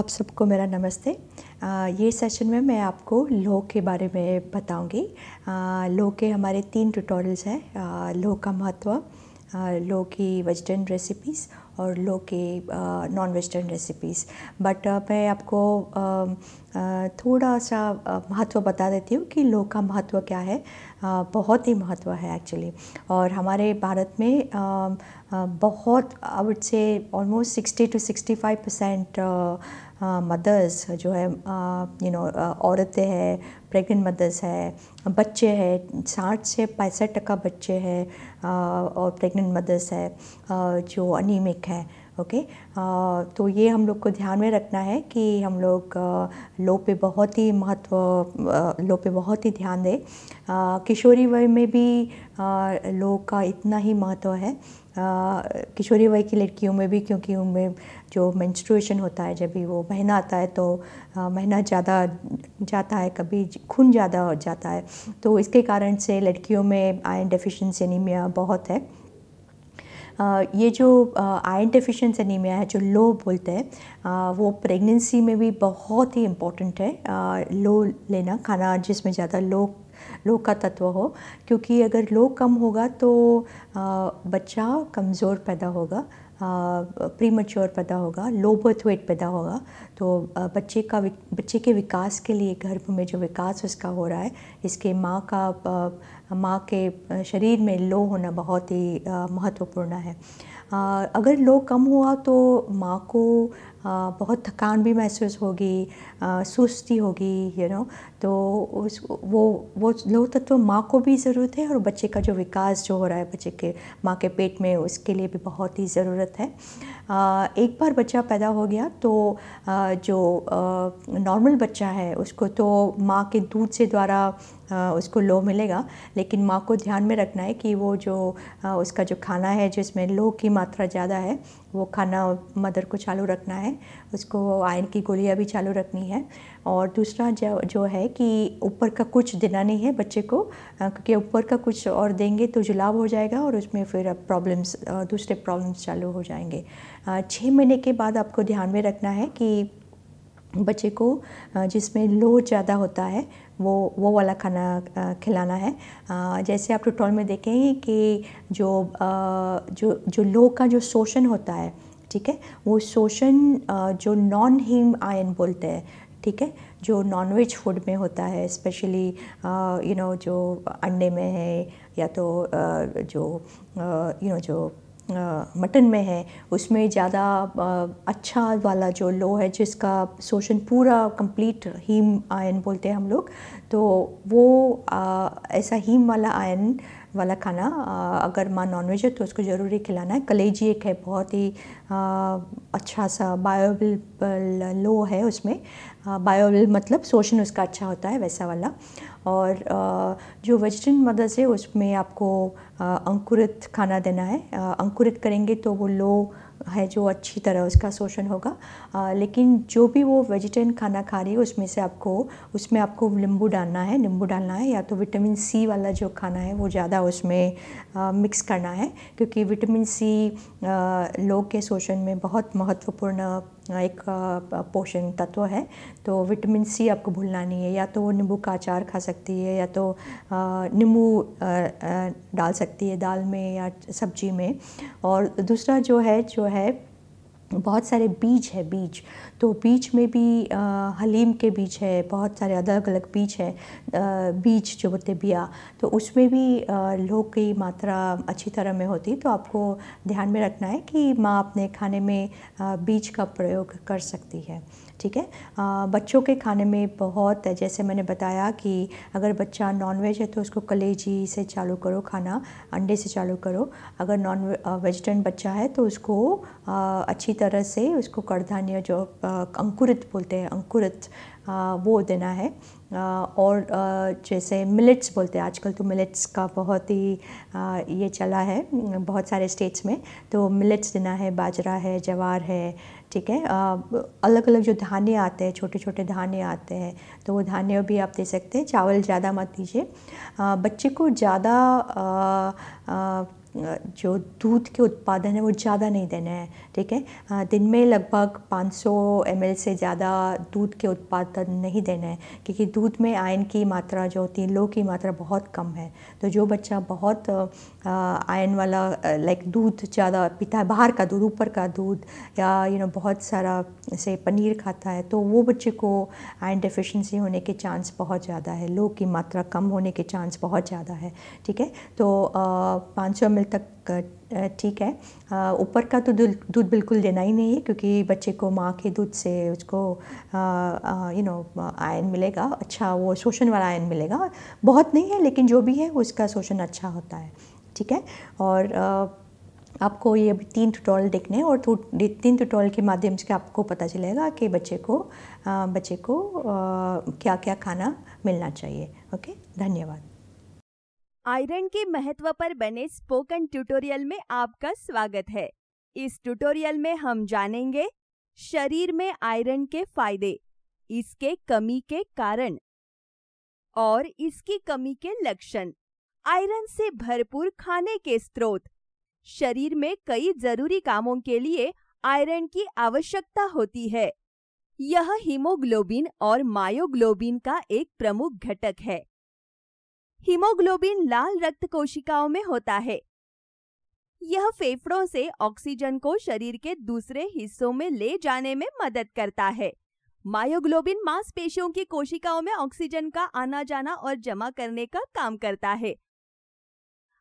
आप सबको मेरा नमस्ते आ, ये सेशन में मैं आपको लो के बारे में बताऊंगी लो के हमारे तीन ट्यूटोरियल्स हैं लो का महत्व लो की वेजिटेरियन रेसिपीज़ और लो के नॉन वेजिटेरियन रेसिपीज़ बट मैं आपको थोड़ा सा महत्व बता देती हूँ कि लो का महत्व क्या है बहुत ही महत्व है एक्चुअली और हमारे भारत में बहुत I would say almost 60 to 65 percent mothers हाँ, जो है यू नो औरतें हैं प्रेग्नेंट मदर्स है बच्चे हैं साठ से पैंसठ टका बच्चे हैं और प्रेग्नेंट मदर्स है जो अनिमिक है ओके okay? तो ये हम लोग को ध्यान में रखना है कि हम लोग लो पे बहुत ही महत्व लो पे बहुत ही ध्यान दें किशोरी वय में भी लो का इतना ही महत्व है किशोरी वय की लड़कियों में भी क्योंकि उनमें जो मेंस्ट्रुएशन होता है जब भी वो महीना आता है तो महीना ज़्यादा जाता है कभी खून ज़्यादा हो जाता है तो इसके कारण से लड़कियों में आयन डेफिशिएंसी एनीमिया बहुत है ये जो आयन डिफिशेंस एनीमिया है जो लो बोलते हैं वो प्रेगनेंसी में भी बहुत ही इम्पोर्टेंट है लो लेना खाना जिसमें ज़्यादा लो लोह का तत्व हो क्योंकि अगर लोह कम होगा तो बच्चा कमज़ोर पैदा होगा प्रीमेच्योर पैदा होगा लो बर्थ वेट पैदा होगा तो बच्चे का बच्चे के विकास के लिए गर्भ में जो विकास उसका हो रहा है इसके माँ का माँ के शरीर में लो होना बहुत ही महत्वपूर्ण है अगर लो कम हुआ तो माँ को बहुत थकान भी महसूस होगी सुस्ती होगी यू नो तो उस वो वो लोह तत्व तो, तो माँ को भी ज़रूरत है और बच्चे का जो विकास जो हो रहा है बच्चे के माँ के पेट में उसके लिए भी बहुत ही ज़रूरत है एक बार बच्चा पैदा हो गया तो जो नॉर्मल बच्चा है उसको तो माँ के दूध से द्वारा उसको लो मिलेगा लेकिन माँ को ध्यान में रखना है कि वो जो उसका जो खाना है जिसमें लो की मात्रा ज़्यादा है वो खाना मदर को चालू रखना है है उसको आयन की गोलियाँ भी चालू रखनी है और दूसरा जो जो है कि ऊपर का कुछ देना नहीं है बच्चे को क्योंकि ऊपर का कुछ और देंगे तो जुलाब हो जाएगा और उसमें फिर प्रॉब्लम्स दूसरे प्रॉब्लम्स चालू हो जाएंगे छः महीने के बाद आपको ध्यान में रखना है कि बच्चे को जिसमें लो ज़्यादा होता है वो वो वाला खाना खिलाना है जैसे आप टूटोल में देखेंगे कि जो जो जो लो का जो शोषण होता है ठीक है वो शोषण जो नॉन हीम आयन बोलते हैं ठीक है जो नॉनवेज फूड में होता है स्पेशली यू नो जो अंडे में है या तो जो यू नो जो मटन में है उसमें ज़्यादा अच्छा वाला जो लो है जिसका शोषण पूरा कंप्लीट हीम आयन बोलते हैं हम लोग तो वो ऐसा हीम वाला आयन वाला खाना अगर माँ नॉनवेज है तो उसको ज़रूरी खिलाना है कलेजी एक है बहुत ही अच्छा सा बायोबिल लो है उसमें बायोबिल मतलब शोषण उसका अच्छा होता है वैसा वाला और जो वेजिटेरियन मदर्स है उसमें आपको अंकुरित खाना देना है अंकुरित करेंगे तो वो लो है जो अच्छी तरह उसका शोषण होगा आ, लेकिन जो भी वो वेजिटेरियन खाना खा रही है उसमें से आपको उसमें आपको नींबू डालना है नींबू डालना है या तो विटामिन सी वाला जो खाना है वो ज़्यादा उसमें आ, मिक्स करना है क्योंकि विटामिन सी लोग के शोषण में बहुत महत्वपूर्ण एक पोषण तत्व है तो विटामिन सी आपको भूलना नहीं है या तो वो नींबू का अचार खा सकती है या तो नींबू डाल सकती है दाल में या सब्जी में और दूसरा जो है जो है बहुत सारे बीज है बीज तो बीज में भी आ, हलीम के बीज है बहुत सारे अलग अलग बीज है आ, बीज जो होते बिया तो उसमें भी आ, लोग की मात्रा अच्छी तरह में होती तो आपको ध्यान में रखना है कि माँ अपने खाने में आ, बीज का प्रयोग कर सकती है ठीक है बच्चों के खाने में बहुत जैसे मैंने बताया कि अगर बच्चा नॉनवेज है तो उसको कलेजी से चालू करो खाना अंडे से चालू करो अगर नॉन वेजिटेरियन बच्चा है तो उसको आ, अच्छी तरह से उसको कड़धान्य जो आ, अंकुरित बोलते हैं अंकुरित वो देना है और जैसे मिलेट्स बोलते हैं आजकल तो मिलेट्स का बहुत ही ये चला है बहुत सारे स्टेट्स में तो मिलेट्स देना है बाजरा है जवार है ठीक है अलग अलग जो धाने आते हैं छोटे छोटे धाने आते हैं तो वो धान्य भी आप दे सकते हैं चावल ज़्यादा मत दीजिए बच्चे को ज़्यादा जो दूध के उत्पादन है वो ज़्यादा नहीं देना है ठीक है दिन में लगभग 500 ml से ज़्यादा दूध के उत्पादन नहीं देना है क्योंकि दूध में आयन की मात्रा जो होती है लो की मात्रा बहुत कम है तो जो बच्चा बहुत आयन वाला लाइक दूध ज़्यादा पीता है बाहर का दूध ऊपर का दूध या यू नो बहुत सारा से पनीर खाता है तो वो बच्चे को आयन डिफिशेंसी होने के चांस बहुत ज़्यादा है लो की मात्रा कम होने के चांस बहुत ज़्यादा है ठीक है तो पाँच सौ लेवल तक ठीक है ऊपर का तो दूध बिल्कुल देना ही नहीं है क्योंकि बच्चे को माँ के दूध से उसको यू नो आयन मिलेगा अच्छा वो शोषण वाला आयन मिलेगा बहुत नहीं है लेकिन जो भी है उसका शोषण अच्छा होता है ठीक है और आपको ये अभी तीन टुटोल देखने हैं और तो, तीन टुटोल के माध्यम से आपको पता चलेगा कि बच्चे को बच्चे को क्या क्या खाना मिलना चाहिए ओके धन्यवाद आयरन के महत्व पर बने स्पोकन ट्यूटोरियल में आपका स्वागत है इस ट्यूटोरियल में हम जानेंगे शरीर में आयरन के फायदे इसके कमी के कारण और इसकी कमी के लक्षण आयरन से भरपूर खाने के स्रोत शरीर में कई जरूरी कामों के लिए आयरन की आवश्यकता होती है यह हीमोग्लोबिन और मायोग्लोबिन का एक प्रमुख घटक है हीमोग्लोबिन लाल रक्त कोशिकाओं में होता है यह फेफड़ों से ऑक्सीजन को शरीर के दूसरे हिस्सों में ले जाने में मदद करता है मायोग्लोबिन मांसपेशियों की कोशिकाओं में ऑक्सीजन का आना जाना और जमा करने का काम करता है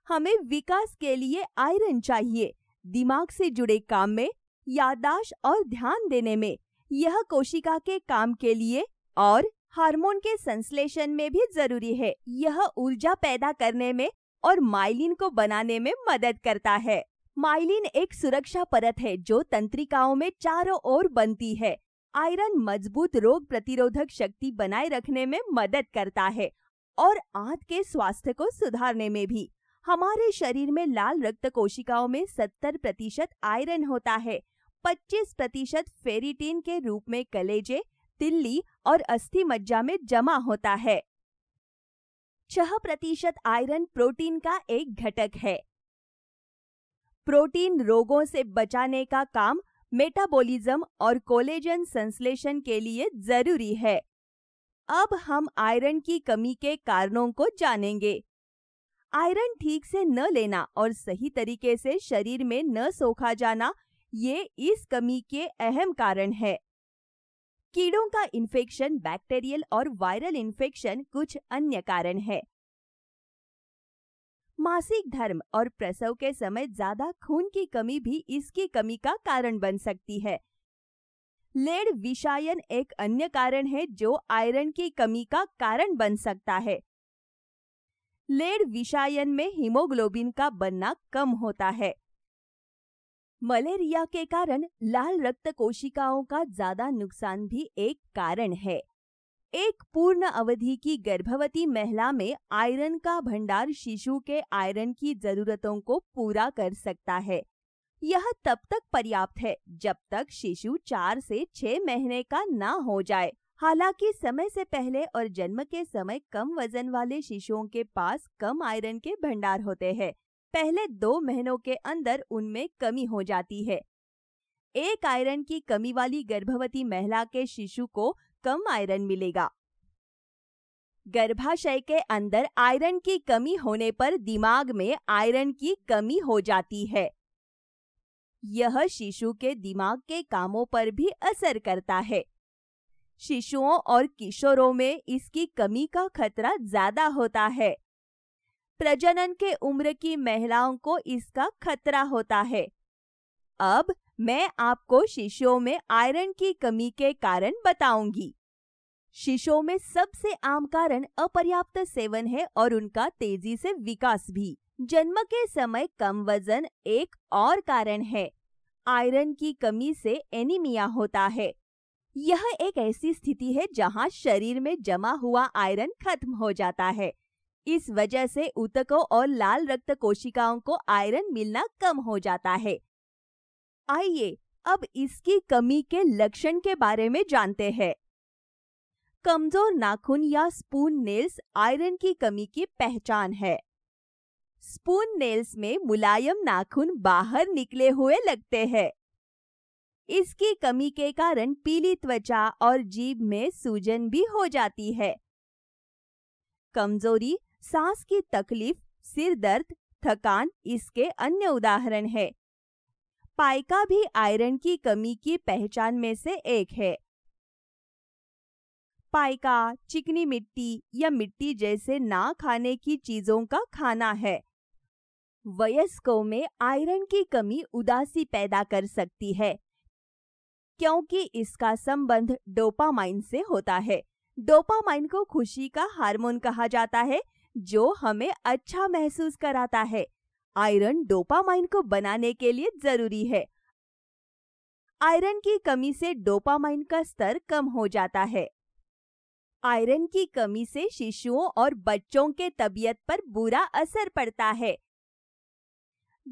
हमें विकास के लिए आयरन चाहिए दिमाग से जुड़े काम में यादाश्त और ध्यान देने में यह कोशिका के काम के लिए और हार्मोन के संश्लेषण में भी जरूरी है यह ऊर्जा पैदा करने में और माइलिन को बनाने में मदद करता है माइलिन एक सुरक्षा परत है जो तंत्रिकाओं में चारों ओर बनती है आयरन मजबूत रोग प्रतिरोधक शक्ति बनाए रखने में मदद करता है और आंत के स्वास्थ्य को सुधारने में भी हमारे शरीर में लाल रक्त कोशिकाओं में 70 प्रतिशत आयरन होता है 25 प्रतिशत फेरिटिन के रूप में कलेजे तिल्ली और अस्थि मज्जा में जमा होता है छह प्रतिशत आयरन प्रोटीन का एक घटक है प्रोटीन रोगों से बचाने का काम मेटाबॉलिज्म और कोलेजन संश्लेषण के लिए जरूरी है अब हम आयरन की कमी के कारणों को जानेंगे आयरन ठीक से न लेना और सही तरीके से शरीर में न सोखा जाना ये इस कमी के अहम कारण है कीड़ों का इन्फेक्शन बैक्टीरियल और वायरल इन्फेक्शन कुछ अन्य कारण है मासिक धर्म और प्रसव के समय ज्यादा खून की कमी भी इसकी कमी का कारण बन सकती है लेड विषायन एक अन्य कारण है जो आयरन की कमी का कारण बन सकता है लेड विषायन में हीमोग्लोबिन का बनना कम होता है मलेरिया के कारण लाल रक्त कोशिकाओं का ज्यादा नुकसान भी एक कारण है एक पूर्ण अवधि की गर्भवती महिला में आयरन का भंडार शिशु के आयरन की जरूरतों को पूरा कर सकता है यह तब तक पर्याप्त है जब तक शिशु चार से छह महीने का ना हो जाए हालांकि समय से पहले और जन्म के समय कम वजन वाले शिशुओं के पास कम आयरन के भंडार होते हैं पहले दो महीनों के अंदर उनमें कमी हो जाती है एक आयरन की कमी वाली गर्भवती महिला के शिशु को कम आयरन मिलेगा गर्भाशय के अंदर आयरन की कमी होने पर दिमाग में आयरन की कमी हो जाती है यह शिशु के दिमाग के कामों पर भी असर करता है शिशुओं और किशोरों में इसकी कमी का खतरा ज्यादा होता है प्रजनन के उम्र की महिलाओं को इसका खतरा होता है अब मैं आपको शिशुओं में आयरन की कमी के कारण बताऊंगी शिशुओं में सबसे आम कारण अपर्याप्त सेवन है और उनका तेजी से विकास भी जन्म के समय कम वजन एक और कारण है आयरन की कमी से एनीमिया होता है यह एक ऐसी स्थिति है जहां शरीर में जमा हुआ आयरन खत्म हो जाता है इस वजह से ऊतकों और लाल रक्त कोशिकाओं को आयरन मिलना कम हो जाता है आइए अब इसकी कमी के लक्षण के बारे में जानते हैं कमजोर नाखून या स्पून नेल्स आयरन की कमी की पहचान है स्पून नेल्स में मुलायम नाखून बाहर निकले हुए लगते हैं इसकी कमी के कारण पीली त्वचा और जीभ में सूजन भी हो जाती है कमजोरी सांस की तकलीफ सिर दर्द थकान इसके अन्य उदाहरण है पाइका भी आयरन की कमी की पहचान में से एक है पाइका चिकनी मिट्टी या मिट्टी जैसे ना खाने की चीजों का खाना है वयस्कों में आयरन की कमी उदासी पैदा कर सकती है क्योंकि इसका संबंध डोपामाइन से होता है डोपामाइन को खुशी का हार्मोन कहा जाता है जो हमें अच्छा महसूस कराता है आयरन डोपामाइन को बनाने के लिए जरूरी है आयरन की कमी से डोपामाइन का स्तर कम हो जाता है आयरन की कमी से शिशुओं और बच्चों के तबीयत पर बुरा असर पड़ता है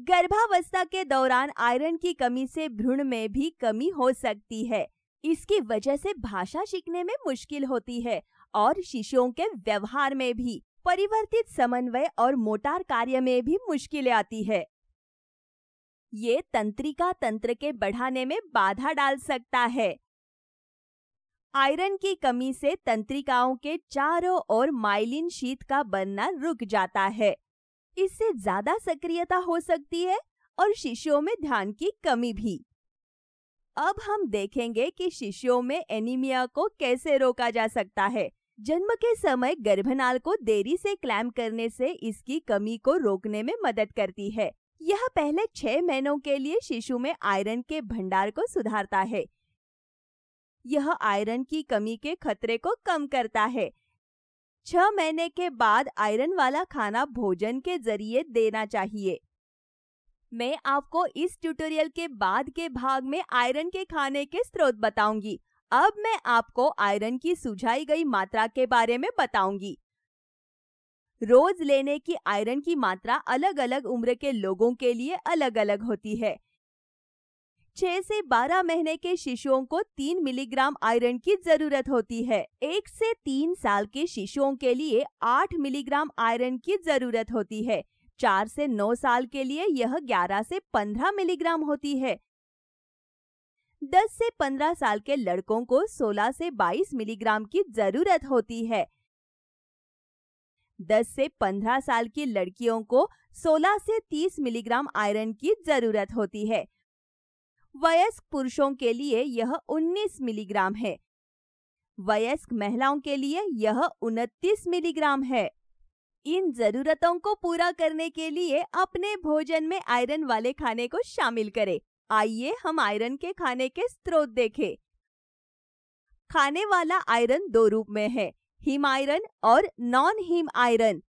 गर्भावस्था के दौरान आयरन की कमी से भ्रूण में भी कमी हो सकती है इसकी वजह से भाषा सीखने में मुश्किल होती है और शिशुओं के व्यवहार में भी परिवर्तित समन्वय और मोटार कार्य में भी मुश्किलें आती है ये तंत्रिका तंत्र के बढ़ाने में बाधा डाल सकता है आयरन की कमी से तंत्रिकाओं के चारों ओर माइलिन शीत का बनना रुक जाता है इससे ज्यादा सक्रियता हो सकती है और शिशुओं में ध्यान की कमी भी अब हम देखेंगे कि शिशुओं में एनीमिया को कैसे रोका जा सकता है जन्म के समय गर्भनाल को देरी से क्लैम करने से इसकी कमी को रोकने में मदद करती है यह पहले छह महीनों के लिए शिशु में आयरन के भंडार को सुधारता है यह आयरन की कमी के खतरे को कम करता है छह महीने के बाद आयरन वाला खाना भोजन के जरिए देना चाहिए मैं आपको इस ट्यूटोरियल के बाद के भाग में आयरन के खाने के स्रोत बताऊंगी अब मैं आपको आयरन की सुझाई गई मात्रा के बारे में बताऊंगी रोज लेने की आयरन की मात्रा अलग अलग उम्र के लोगों के लिए अलग अलग होती है 6 से 12 महीने के शिशुओं को 3 मिलीग्राम आयरन की जरूरत होती है एक से तीन साल के शिशुओं के लिए 8 मिलीग्राम आयरन की जरूरत होती है चार से नौ साल के लिए यह 11 से 15 मिलीग्राम होती है 10 से 15 साल के लड़कों को 16 से 22 मिलीग्राम की जरूरत होती है 10 से 15 साल की लड़कियों को 16 से 30 मिलीग्राम आयरन की जरूरत होती है वयस्क पुरुषों के लिए यह 19 मिलीग्राम है वयस्क महिलाओं के लिए यह 29 मिलीग्राम है इन जरूरतों को पूरा करने के लिए अपने भोजन में आयरन वाले खाने को शामिल करें आइए हम आयरन के खाने के स्रोत देखें। खाने वाला आयरन दो रूप में है हिम आयरन और non haem iron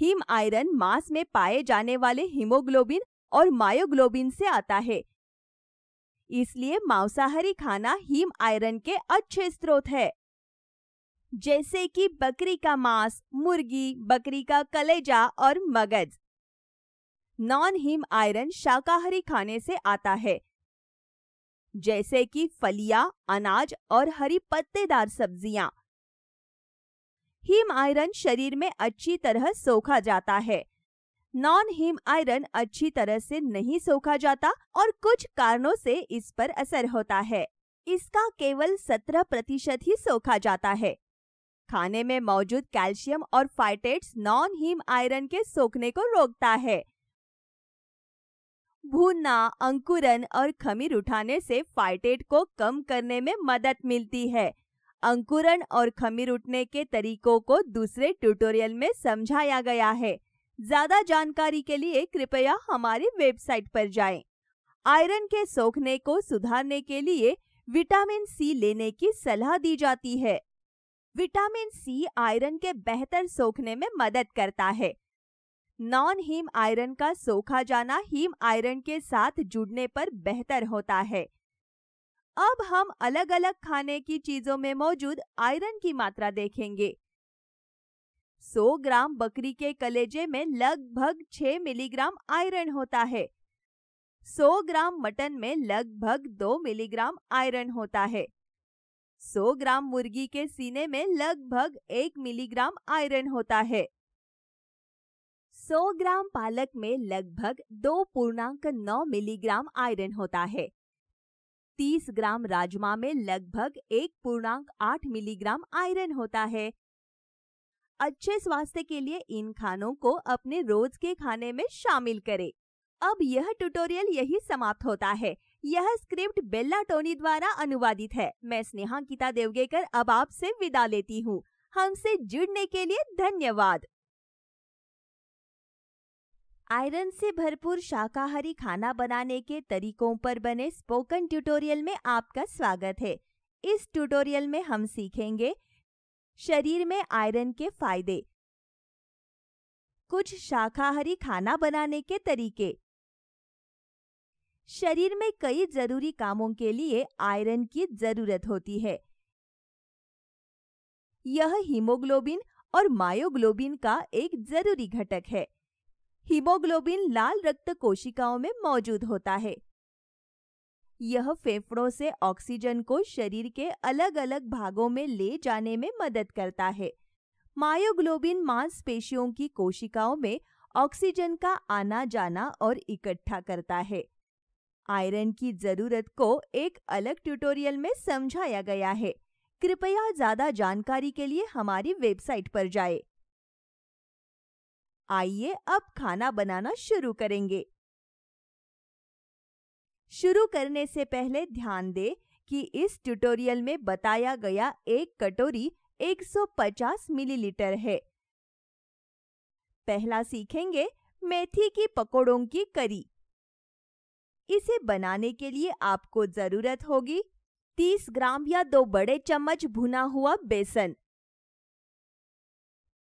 haem iron मांस में पाए जाने वाले हीमोग्लोबिन और मायोग्लोबिन से आता है इसलिए मांसाहारी खाना हिम आयरन के अच्छे स्रोत है जैसे कि बकरी का मांस मुर्गी बकरी का कलेजा और मगज नॉन हिम आयरन शाकाहारी खाने से आता है जैसे कि फलिया अनाज और हरी पत्तेदार सब्जियां हीम आयरन शरीर में अच्छी तरह सोखा जाता है नॉन हीम आयरन अच्छी तरह से नहीं सोखा जाता और कुछ कारणों से इस पर असर होता है इसका केवल 17 प्रतिशत ही सोखा जाता है खाने में मौजूद कैल्शियम और फाइटेट्स नॉन हीम आयरन के सोखने को रोकता है भूनना अंकुरन और खमीर उठाने से फाइटेट को कम करने में मदद मिलती है अंकुरन और खमीर उठने के तरीकों को दूसरे ट्यूटोरियल में समझाया गया है ज्यादा जानकारी के लिए कृपया हमारी वेबसाइट पर जाएं। आयरन के सोखने को सुधारने के लिए विटामिन सी लेने की सलाह दी जाती है विटामिन सी आयरन के बेहतर सोखने में मदद करता है नॉन हीम आयरन का सोखा जाना हीम आयरन के साथ जुड़ने पर बेहतर होता है अब हम अलग अलग खाने की चीजों में मौजूद आयरन की मात्रा देखेंगे 100 ग्राम बकरी के कलेजे में लगभग 6 मिलीग्राम आयरन होता है 100 ग्राम मटन में लगभग 2 मिलीग्राम आयरन होता है 100 ग्राम मुर्गी के सीने में लगभग 1 मिलीग्राम आयरन होता है 100 ग्राम पालक में लगभग दो पूर्णांक नौ मिलीग्राम आयरन होता है 30 ग्राम राजमा में लगभग एक पूर्णांक आठ मिलीग्राम आयरन होता है अच्छे स्वास्थ्य के लिए इन खानों को अपने रोज के खाने में शामिल करें अब यह ट्यूटोरियल यही समाप्त होता है यह स्क्रिप्ट बेल्ला टोनी द्वारा अनुवादित है मैं स्नेहा देवगेकर अब आपसे विदा लेती हूँ हमसे जुड़ने के लिए धन्यवाद आयरन से भरपूर शाकाहारी खाना बनाने के तरीकों पर बने स्पोकन ट्यूटोरियल में आपका स्वागत है इस ट्यूटोरियल में हम सीखेंगे शरीर में आयरन के फायदे कुछ शाकाहारी खाना बनाने के तरीके शरीर में कई जरूरी कामों के लिए आयरन की जरूरत होती है यह हीमोग्लोबिन और मायोग्लोबिन का एक जरूरी घटक है हीमोग्लोबिन लाल रक्त कोशिकाओं में मौजूद होता है यह फेफड़ों से ऑक्सीजन को शरीर के अलग अलग भागों में ले जाने में मदद करता है मायोग्लोबिन मांसपेशियों की कोशिकाओं में ऑक्सीजन का आना जाना और इकट्ठा करता है आयरन की जरूरत को एक अलग ट्यूटोरियल में समझाया गया है कृपया ज्यादा जानकारी के लिए हमारी वेबसाइट पर जाएं। आइए अब खाना बनाना शुरू करेंगे शुरू करने से पहले ध्यान दें कि इस ट्यूटोरियल में बताया गया एक कटोरी 150 मिलीलीटर है पहला सीखेंगे मेथी की पकोड़ों की करी इसे बनाने के लिए आपको जरूरत होगी 30 ग्राम या दो बड़े चम्मच भुना हुआ बेसन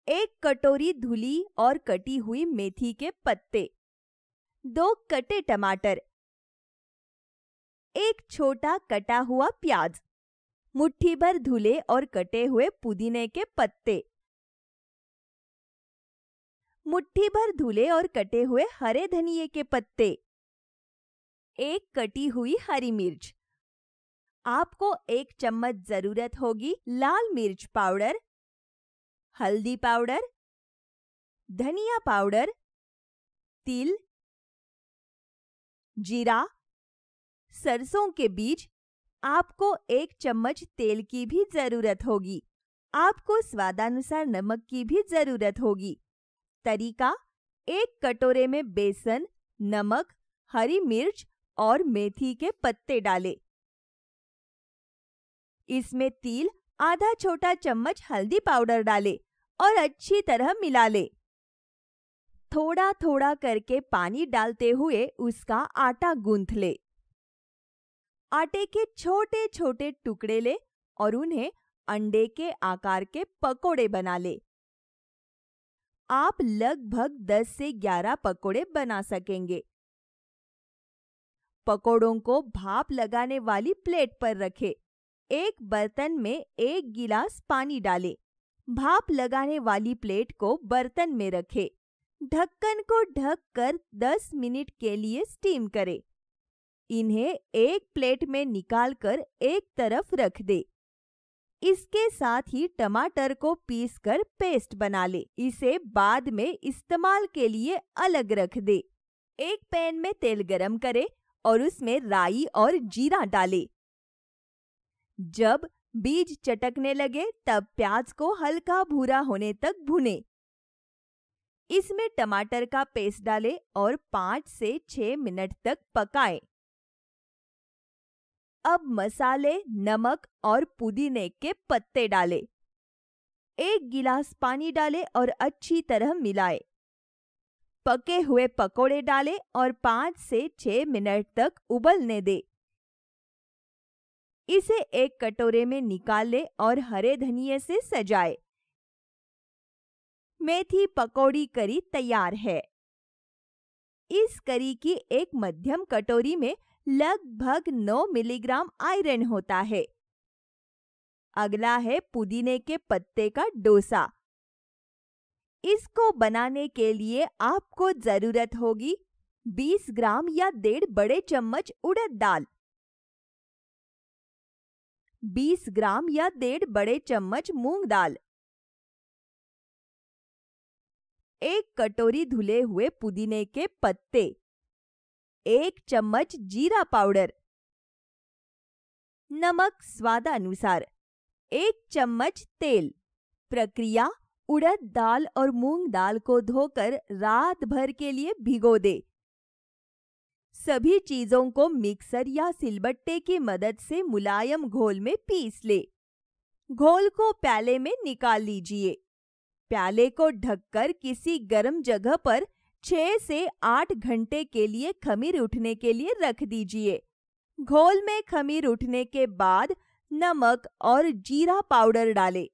एक कटोरी धुली और कटी हुई मेथी के पत्ते दो कटे टमाटर एक छोटा कटा हुआ प्याज मुट्ठी भर धुले और कटे हुए पुदीने के पत्ते मुट्ठी भर धुले और कटे हुए हरे धनिए के पत्ते एक कटी हुई हरी मिर्च आपको एक चम्मच जरूरत होगी लाल मिर्च पाउडर हल्दी पाउडर धनिया पाउडर तिल जीरा सरसों के बीज आपको एक चम्मच तेल की भी जरूरत होगी आपको स्वादानुसार नमक की भी जरूरत होगी तरीका एक कटोरे में बेसन नमक हरी मिर्च और मेथी के पत्ते डालें इसमें तिल आधा छोटा चम्मच हल्दी पाउडर डालें और अच्छी तरह मिला लें थोड़ा थोड़ा करके पानी डालते हुए उसका आटा गूंथ ले आटे के छोटे छोटे टुकड़े ले और उन्हें अंडे के आकार के पकोड़े बना ले आप लगभग 10 से 11 पकोड़े बना सकेंगे पकोड़ों को भाप लगाने वाली प्लेट पर रखें एक बर्तन में एक गिलास पानी डालें। भाप लगाने वाली प्लेट को बर्तन में रखें। ढक्कन को ढककर 10 मिनट के लिए स्टीम करें। इन्हें एक प्लेट में निकालकर एक तरफ रख दे इसके साथ ही टमाटर को पीसकर पेस्ट बना ले इसे बाद में इस्तेमाल के लिए अलग रख दे एक पैन में तेल गरम करें और उसमें राई और जीरा डालें। जब बीज चटकने लगे तब प्याज को हल्का भूरा होने तक भुने इसमें टमाटर का पेस्ट डालें और पांच से छह मिनट तक पकाएं। अब मसाले नमक और पुदीने के पत्ते डालें। एक गिलास पानी डालें और अच्छी तरह मिलाएं। पके हुए पकोड़े डालें और पांच से छह मिनट तक उबलने दें। इसे एक कटोरे में निकाल ले और हरे धनिए से सजाए मेथी पकौड़ी करी तैयार है इस करी की एक मध्यम कटोरी में लगभग 9 मिलीग्राम आयरन होता है अगला है पुदीने के पत्ते का डोसा इसको बनाने के लिए आपको जरूरत होगी 20 ग्राम या डेढ़ बड़े चम्मच उड़द दाल 20 ग्राम या डेढ़ बड़े चम्मच मूंग दाल एक कटोरी धुले हुए पुदीने के पत्ते एक चम्मच जीरा पाउडर नमक स्वादानुसार एक चम्मच तेल प्रक्रिया उड़द दाल और मूंग दाल को धोकर रात भर के लिए भिगो दे सभी चीजों को मिक्सर या सिलबट्टे की मदद से मुलायम घोल में पीस ले घोल को प्याले में निकाल लीजिए प्याले को ढककर किसी गर्म जगह पर 6 से 8 घंटे के लिए खमीर उठने के लिए रख दीजिए घोल में खमीर उठने के बाद नमक और जीरा पाउडर डालें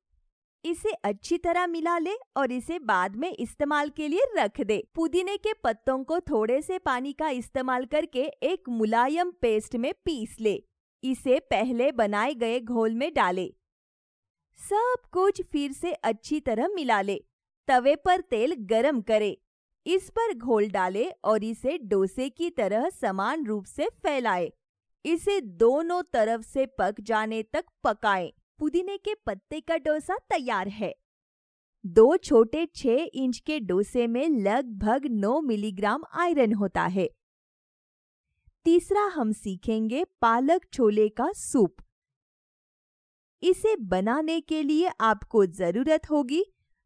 इसे अच्छी तरह मिला ले और इसे बाद में इस्तेमाल के लिए रख दे पुदीने के पत्तों को थोड़े से पानी का इस्तेमाल करके एक मुलायम पेस्ट में पीस ले इसे पहले बनाए गए घोल में डाले सब कुछ फिर से अच्छी तरह मिला ले तवे पर तेल गरम करे इस पर घोल डाले और इसे डोसे की तरह समान रूप से फैलाए इसे दोनों तरफ से पक जाने तक पकाएं। पुदीने के पत्ते का डोसा तैयार है दो छोटे छह इंच के डोसे में लगभग नौ मिलीग्राम आयरन होता है तीसरा हम सीखेंगे पालक छोले का सूप इसे बनाने के लिए आपको जरूरत होगी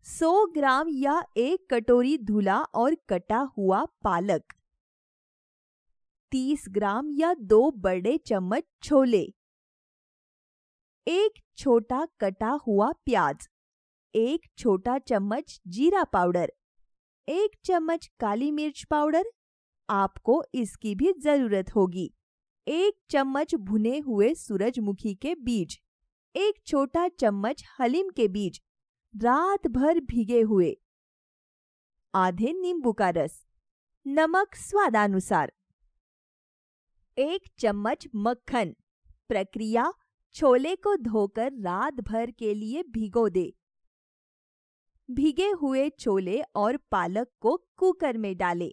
100 ग्राम या एक कटोरी धुला और कटा हुआ पालक 30 ग्राम या दो बड़े चम्मच छोले एक छोटा कटा हुआ प्याज एक छोटा चम्मच जीरा पाउडर एक चम्मच काली मिर्च पाउडर आपको इसकी भी जरूरत होगी एक चम्मच भुने हुए सूरजमुखी के बीज एक छोटा चम्मच हलीम के बीज रात भर भीगे हुए आधे नींबू का रस नमक स्वादानुसार एक चम्मच मक्खन प्रक्रिया छोले को धोकर रात भर के लिए भिगो दे भीगे हुए छोले और पालक को कुकर में डाले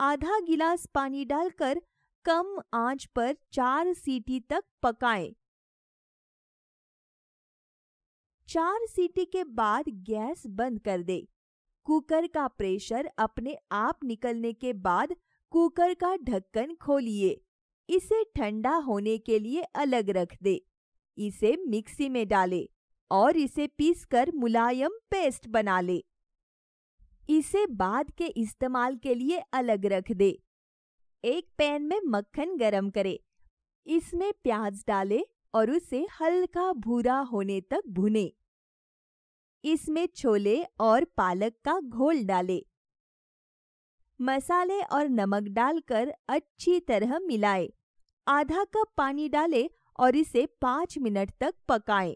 आधा गिलास पानी डालकर कम आंच पर चार सीटी तक पकाएं। चार सीटी के बाद गैस बंद कर दे कुकर का प्रेशर अपने आप निकलने के बाद कुकर का ढक्कन खोलिए इसे ठंडा होने के लिए अलग रख दे इसे मिक्सी में डाले और इसे पीसकर मुलायम पेस्ट बना ले इसे बाद के इस्तेमाल के लिए अलग रख दे एक पैन में मक्खन गरम करे इसमें प्याज डाले और उसे हल्का भूरा होने तक भुने इसमें छोले और पालक का घोल डाले मसाले और नमक डालकर अच्छी तरह मिलाएं। आधा कप पानी डालें और इसे पाँच मिनट तक पकाएं।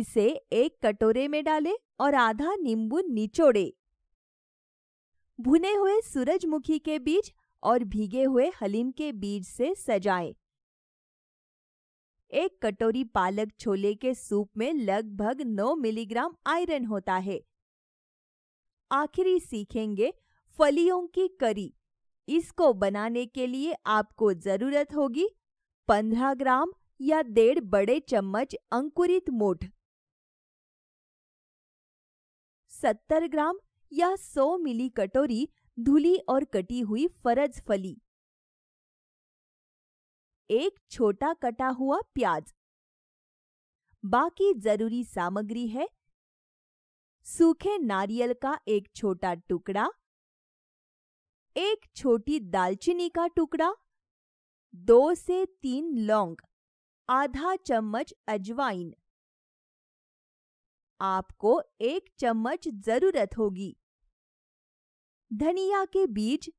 इसे एक कटोरे में डालें और आधा नींबू निचोड़े भुने हुए सूरजमुखी के बीज और भीगे हुए हलीम के बीज से सजाएं। एक कटोरी पालक छोले के सूप में लगभग 9 मिलीग्राम आयरन होता है आखिरी सीखेंगे फलियों की करी इसको बनाने के लिए आपको जरूरत होगी 15 ग्राम या डेढ़ बड़े चम्मच अंकुरित मोठ 70 ग्राम या 100 मिली कटोरी धुली और कटी हुई फरज फली एक छोटा कटा हुआ प्याज बाकी जरूरी सामग्री है सूखे नारियल का एक छोटा टुकड़ा एक छोटी दालचीनी का टुकड़ा दो से तीन लौंग आधा चम्मच अजवाइन आपको एक चम्मच जरूरत होगी धनिया के बीज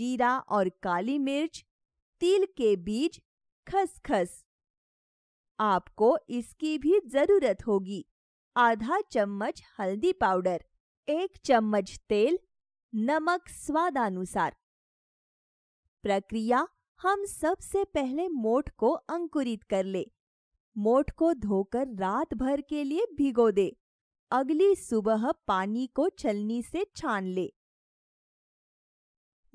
जीरा और काली मिर्च तिल के बीज खसखस आपको इसकी भी जरूरत होगी आधा चम्मच हल्दी पाउडर एक चम्मच तेल नमक स्वादानुसार प्रक्रिया हम सबसे पहले मोठ को अंकुरित कर ले मोठ को धोकर रात भर के लिए भिगो दे अगली सुबह पानी को छलनी से छान ले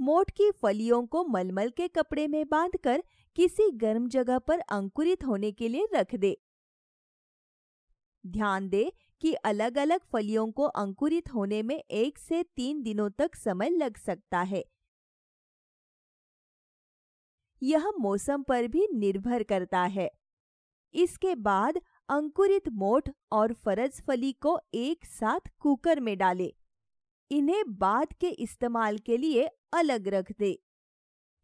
मोठ की फलियों को मलमल के कपड़े में बांधकर किसी गर्म जगह पर अंकुरित होने के लिए रख दे ध्यान दे कि अलग अलग फलियों को अंकुरित होने में एक से तीन दिनों तक समय लग सकता है यह मौसम पर भी निर्भर करता है इसके बाद अंकुरित मोठ और फरज फली को एक साथ कुकर में डालें। इन्हें बाद के इस्तेमाल के लिए अलग रख दे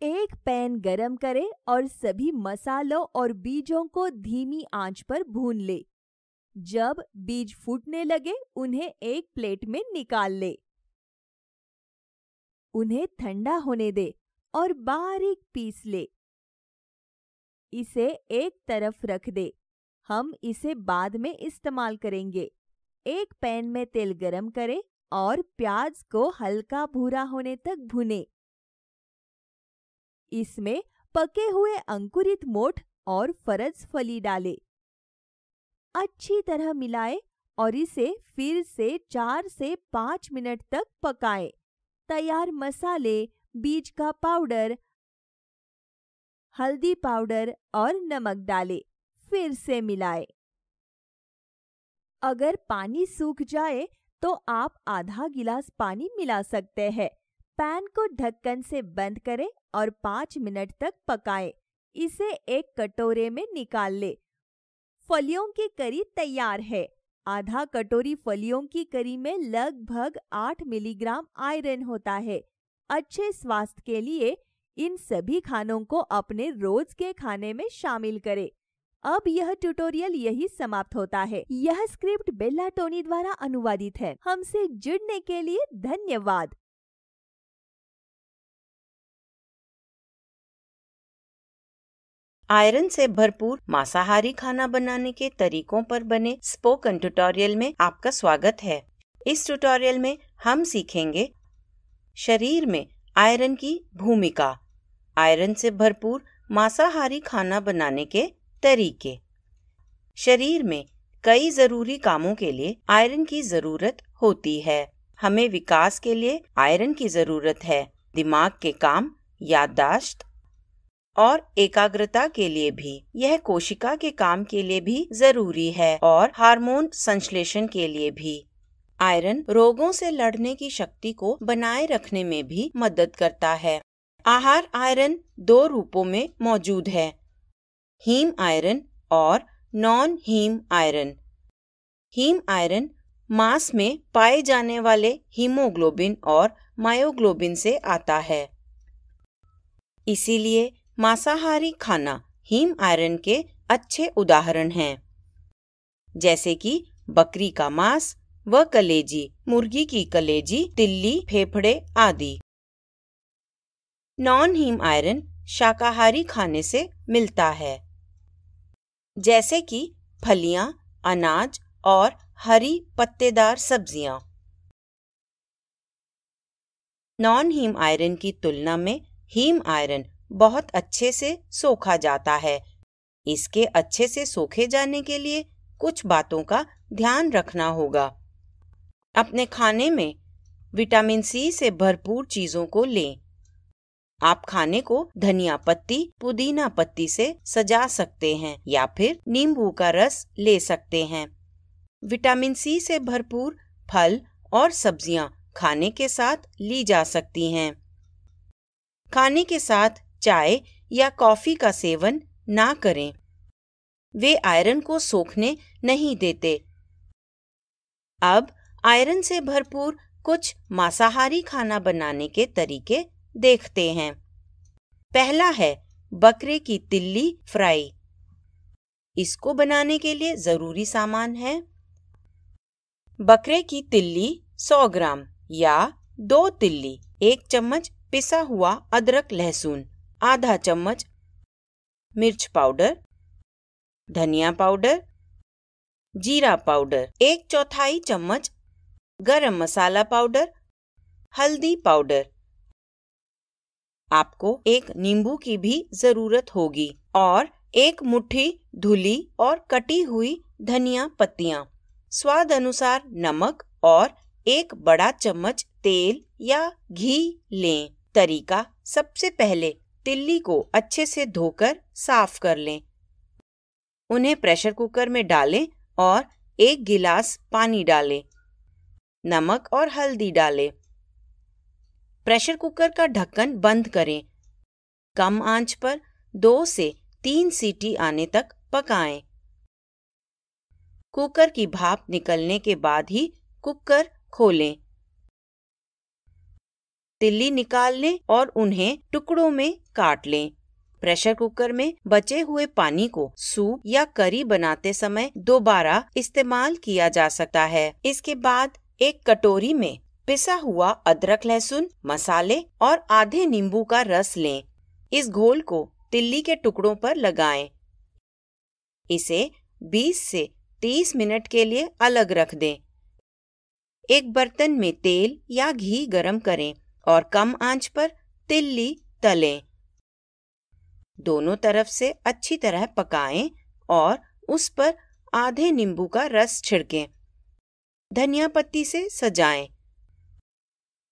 एक पैन गरम करें और सभी मसालों और बीजों को धीमी आंच पर भून ले जब बीज फूटने लगे उन्हें एक प्लेट में निकाल ले उन्हें ठंडा होने दे और बारीक पीस ले इसे एक तरफ रख दे हम इसे बाद में इस्तेमाल करेंगे एक पैन में तेल गरम करें और प्याज को हल्का भूरा होने तक भुने इसमें पके हुए अंकुरित मोठ और फरज फली डालें। अच्छी तरह मिलाएं और इसे फिर से चार से पाँच मिनट तक पकाएं। तैयार मसाले बीज का पाउडर हल्दी पाउडर और नमक डालें फिर से मिलाएं। अगर पानी सूख जाए तो आप आधा गिलास पानी मिला सकते हैं पैन को ढक्कन से बंद करें और पाँच मिनट तक पकाएं। इसे एक कटोरे में निकाल लें फलियों की करी तैयार है आधा कटोरी फलियों की करी में लगभग 8 मिलीग्राम आयरन होता है अच्छे स्वास्थ्य के लिए इन सभी खानों को अपने रोज के खाने में शामिल करें। अब यह ट्यूटोरियल यही समाप्त होता है यह स्क्रिप्ट बेला टोनी द्वारा अनुवादित है हमसे जुड़ने के लिए धन्यवाद आयरन से भरपूर मांसाहारी खाना बनाने के तरीकों पर बने स्पोकन ट्यूटोरियल में आपका स्वागत है इस ट्यूटोरियल में हम सीखेंगे शरीर में आयरन की भूमिका आयरन से भरपूर मांसाहारी खाना बनाने के तरीके शरीर में कई जरूरी कामों के लिए आयरन की जरूरत होती है हमें विकास के लिए आयरन की जरूरत है दिमाग के काम याददाश्त और एकाग्रता के लिए भी यह कोशिका के काम के लिए भी जरूरी है और हार्मोन संश्लेषण के लिए भी आयरन रोगों से लड़ने की शक्ति को बनाए रखने में भी मदद करता है आहार आयरन दो रूपों में मौजूद है हीम आयरन और non haem iron haem iron मांस में पाए जाने वाले हीमोग्लोबिन और मायोग्लोबिन से आता है इसीलिए मांसाहारी खाना हीम आयरन के अच्छे उदाहरण हैं जैसे कि बकरी का मांस व कलेजी मुर्गी की कलेजी तिल्ली फेफड़े आदि नॉन हीम आयरन शाकाहारी खाने से मिलता है जैसे कि फलियां अनाज और हरी पत्तेदार सब्जियां नॉन हीम आयरन की तुलना में हीम आयरन बहुत अच्छे से सोखा जाता है इसके अच्छे से सोखे जाने के लिए कुछ बातों का ध्यान रखना होगा अपने खाने में विटामिन सी से भरपूर चीजों को लें आप खाने को धनिया पत्ती पुदीना पत्ती से सजा सकते हैं या फिर नींबू का रस ले सकते हैं विटामिन सी से भरपूर फल और सब्जियां खाने के साथ ली जा सकती हैं खाने के साथ चाय या कॉफी का सेवन ना करें वे आयरन को सोखने नहीं देते अब आयरन से भरपूर कुछ मांसाहारी खाना बनाने के तरीके देखते हैं पहला है बकरे की तिल्ली फ्राई इसको बनाने के लिए जरूरी सामान है बकरे की तिल्ली 100 ग्राम या दो तिल्ली एक चम्मच पिसा हुआ अदरक लहसुन आधा चम्मच मिर्च पाउडर धनिया पाउडर जीरा पाउडर एक चौथाई चम्मच गरम मसाला पाउडर हल्दी पाउडर आपको एक नींबू की भी जरूरत होगी और एक मुट्ठी धुली और कटी हुई धनिया पत्तियां स्वाद अनुसार नमक और एक बड़ा चम्मच तेल या घी लें तरीका सबसे पहले तिल्ली को अच्छे से धोकर साफ कर लें उन्हें प्रेशर कुकर में डालें और एक गिलास पानी डालें नमक और हल्दी डालें प्रेशर कुकर का ढक्कन बंद करें कम आंच पर दो से तीन सीटी आने तक पकाएं। कुकर की भाप निकलने के बाद ही कुकर खोलें तिल्ली निकाल लें और उन्हें टुकड़ों में काट लें प्रेशर कुकर में बचे हुए पानी को सूप या करी बनाते समय दोबारा इस्तेमाल किया जा सकता है इसके बाद एक कटोरी में पिसा हुआ अदरक लहसुन मसाले और आधे नींबू का रस लें इस घोल को तिल्ली के टुकड़ों पर लगाएं। इसे 20 से 30 मिनट के लिए अलग रख दें एक बर्तन में तेल या घी गरम करें और कम आंच पर तिल्ली तलें दोनों तरफ से अच्छी तरह पकाएं और उस पर आधे नींबू का रस छिड़कें धनिया पत्ती से सजाएं।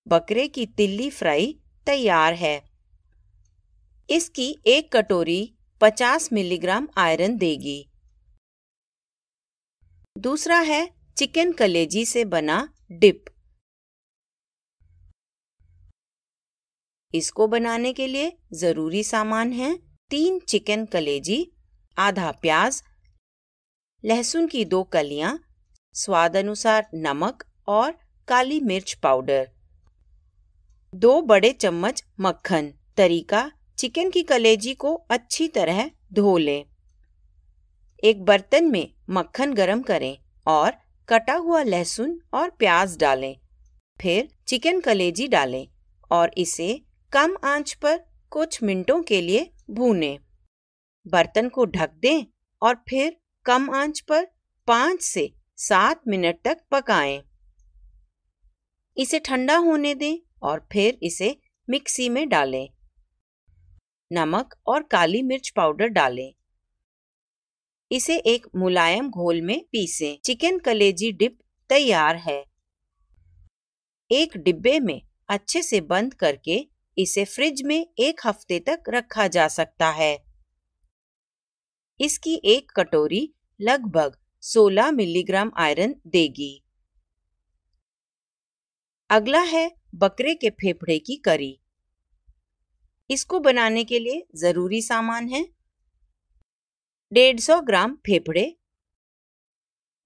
बकरे की तिल्ली फ्राई तैयार है इसकी एक कटोरी 50 मिलीग्राम आयरन देगी दूसरा है चिकन कलेजी से बना डिप इसको बनाने के लिए ज़रूरी सामान है तीन चिकन कलेजी आधा प्याज लहसुन की दो कलियां, स्वाद अनुसार नमक और काली मिर्च पाउडर दो बड़े चम्मच मक्खन तरीका चिकन की कलेजी को अच्छी तरह धो लें एक बर्तन में मक्खन गरम करें और कटा हुआ लहसुन और प्याज डालें फिर चिकन कलेजी डालें और इसे कम आंच पर कुछ मिनटों के लिए भूने बर्तन को ढक दें और फिर कम आंच पर पांच से सात मिनट तक पकाएं। इसे ठंडा होने दें और फिर इसे मिक्सी में डालें नमक और काली मिर्च पाउडर डालें इसे एक मुलायम घोल में पीसें चिकन कलेजी डिप तैयार है एक डिब्बे में अच्छे से बंद करके इसे फ्रिज में एक हफ्ते तक रखा जा सकता है इसकी एक कटोरी लगभग 16 मिलीग्राम आयरन देगी अगला है बकरे के फेफड़े की करी इसको बनाने के लिए जरूरी सामान है 150 ग्राम फेफड़े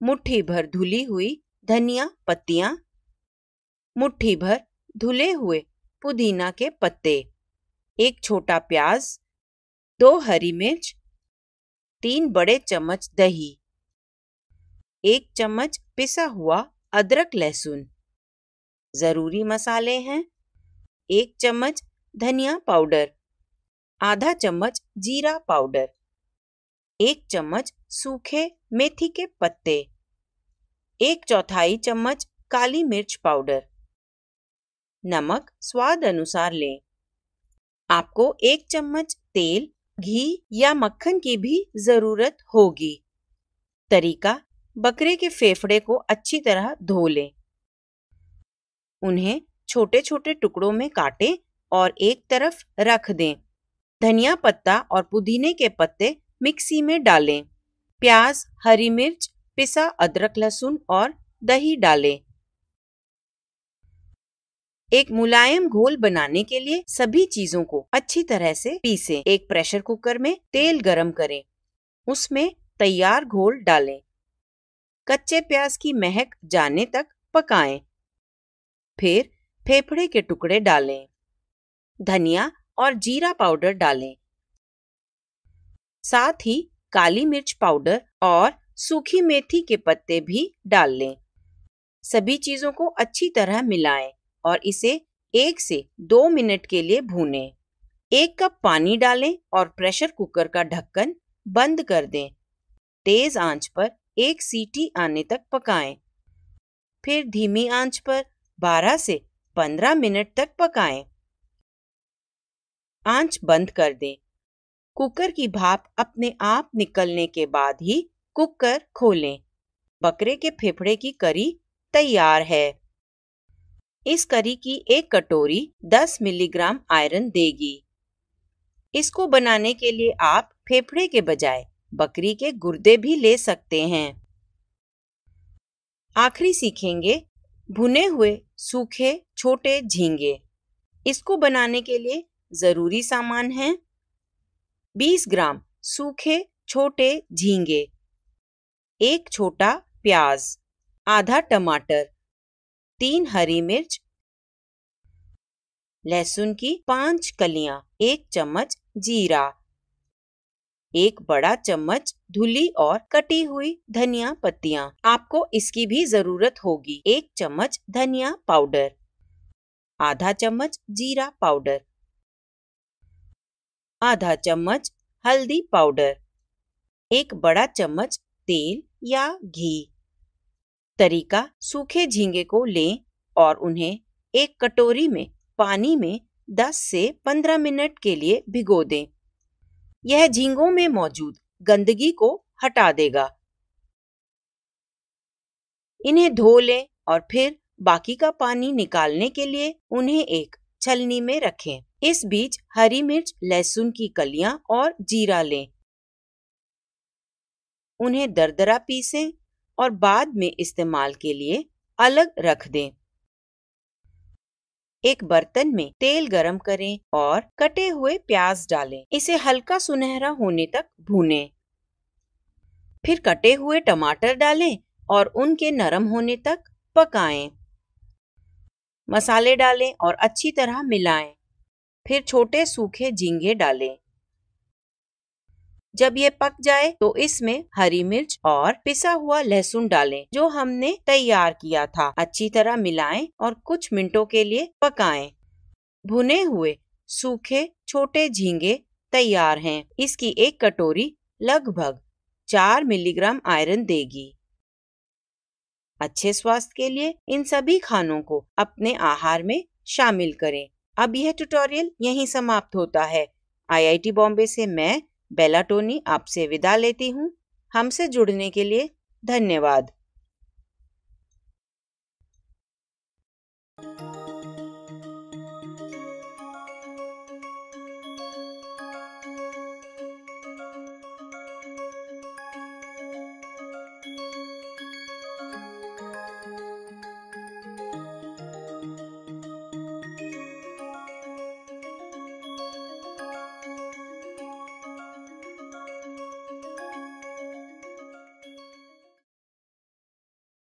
मुट्ठी भर धुली हुई धनिया पत्तियां मुट्ठी भर धुले हुए पुदीना के पत्ते एक छोटा प्याज दो हरी मिर्च तीन बड़े चम्मच दही एक चम्मच पिसा हुआ अदरक लहसुन ज़रूरी मसाले हैं एक चम्मच धनिया पाउडर आधा चम्मच जीरा पाउडर एक चम्मच सूखे मेथी के पत्ते एक चौथाई चम्मच काली मिर्च पाउडर नमक स्वाद अनुसार लें आपको एक चम्मच तेल घी या मक्खन की भी ज़रूरत होगी तरीका बकरे के फेफड़े को अच्छी तरह धो लें उन्हें छोटे छोटे टुकड़ों में काटें और एक तरफ रख दें धनिया पत्ता और पुदीने के पत्ते मिक्सी में डालें प्याज हरी मिर्च पिसा अदरक लहसुन और दही डालें एक मुलायम घोल बनाने के लिए सभी चीजों को अच्छी तरह से पीसे एक प्रेशर कुकर में तेल गरम करें उसमें तैयार घोल डालें कच्चे प्याज की महक जाने तक पकाएं। फिर फेफड़े के टुकड़े डालें धनिया और जीरा पाउडर डालें साथ ही काली मिर्च पाउडर और सूखी मेथी के पत्ते भी डाल लें सभी चीजों को अच्छी तरह मिलाएं। और इसे एक से दो मिनट के लिए भूनें। एक कप पानी डालें और प्रेशर कुकर का ढक्कन बंद कर दें तेज आंच पर एक सीटी आने तक पकाएं। फिर धीमी आंच पर 12 से 15 मिनट तक पकाएं। आंच बंद कर दें कुकर की भाप अपने आप निकलने के बाद ही कुकर खोलें बकरे के फेफड़े की करी तैयार है इस करी की एक कटोरी 10 मिलीग्राम आयरन देगी इसको बनाने के लिए आप फेफड़े के बजाय बकरी के गुर्दे भी ले सकते हैं आखिरी सीखेंगे भुने हुए सूखे छोटे झींगे इसको बनाने के लिए ज़रूरी सामान है 20 ग्राम सूखे छोटे झींगे एक छोटा प्याज आधा टमाटर तीन हरी मिर्च लहसुन की पांच कलियां एक चम्मच जीरा एक बड़ा चम्मच धुली और कटी हुई धनिया पत्तियां आपको इसकी भी जरूरत होगी एक चम्मच धनिया पाउडर आधा चम्मच जीरा पाउडर आधा चम्मच हल्दी पाउडर एक बड़ा चम्मच तेल या घी तरीका सूखे झींगे को लें और उन्हें एक कटोरी में पानी में 10 से 15 मिनट के लिए भिगो दें यह झींगों में मौजूद गंदगी को हटा देगा इन्हें धो लें और फिर बाकी का पानी निकालने के लिए उन्हें एक छलनी में रखें इस बीच हरी मिर्च लहसुन की कलियां और जीरा लें उन्हें दरदरा पीसें और बाद में इस्तेमाल के लिए अलग रख दें एक बर्तन में तेल गरम करें और कटे हुए प्याज डालें इसे हल्का सुनहरा होने तक भूनें। फिर कटे हुए टमाटर डालें और उनके नरम होने तक पकाएं। मसाले डालें और अच्छी तरह मिलाएं। फिर छोटे सूखे झींगे डालें जब ये पक जाए तो इसमें हरी मिर्च और पिसा हुआ लहसुन डालें जो हमने तैयार किया था अच्छी तरह मिलाएं और कुछ मिनटों के लिए पकाएं। भुने हुए सूखे छोटे झींगे तैयार हैं। इसकी एक कटोरी लगभग चार मिलीग्राम आयरन देगी अच्छे स्वास्थ्य के लिए इन सभी खानों को अपने आहार में शामिल करें अब यह ट्यूटोरियल यहीं समाप्त होता है आईआईटी बॉम्बे से मैं बेलाटोनी आपसे विदा लेती हूँ हमसे जुड़ने के लिए धन्यवाद